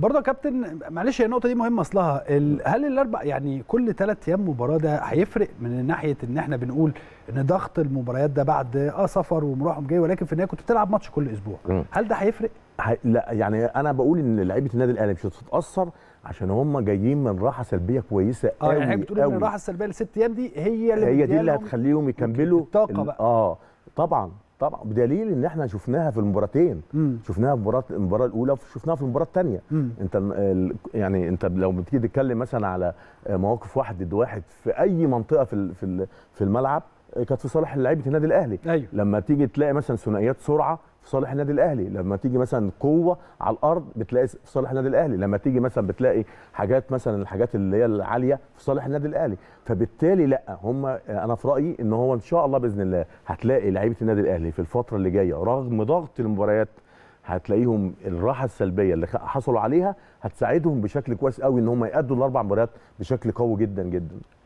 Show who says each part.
Speaker 1: برضه يا كابتن معلش هي النقطه دي مهمه اصلها هل الاربع يعني كل ثلاث ايام مباراه ده هيفرق من ناحيه ان احنا بنقول ان ضغط المباريات ده بعد اه سفر ومروح جاي
Speaker 2: ولكن في النهايه كنت بتلعب ماتش كل اسبوع هل ده هيفرق لا يعني انا بقول ان لعيبه النادي الاهلي مش هتتاثر عشان هم جايين من راحه سلبيه كويسه قوي آه، يعني بتقول ان الراحه السلبيه
Speaker 3: لست ايام دي هي اللي هي دي اللي
Speaker 2: هتخليهم يكملوا الطاقه بقى اه طبعا طبعا بدليل ان احنا شفناها في المباراتين شفناها في المباراه المباراه الاولى وشفناها في المباراه الثانيه انت يعني انت لو بتيجي تتكلم مثلا على مواقف واحد ضد واحد في اي منطقه في في الملعب كانت في صالح لعيبه النادي الاهلي أيوه. لما تيجي تلاقي مثلا ثنائيات سرعه في صالح النادي الاهلي لما تيجي مثلا قوه على الارض بتلاقي في صالح النادي الاهلي لما تيجي مثلا بتلاقي حاجات مثلا الحاجات اللي هي العاليه في صالح النادي الاهلي فبالتالي لا هم انا في رايي ان هو ان شاء الله باذن الله هتلاقي لعيبه النادي الاهلي في الفتره اللي جايه رغم ضغط المباريات هتلاقيهم الراحه السلبيه اللي حصلوا عليها هتساعدهم بشكل كويس قوي ان هم يادوا الاربع مباريات بشكل قوي جدا جدا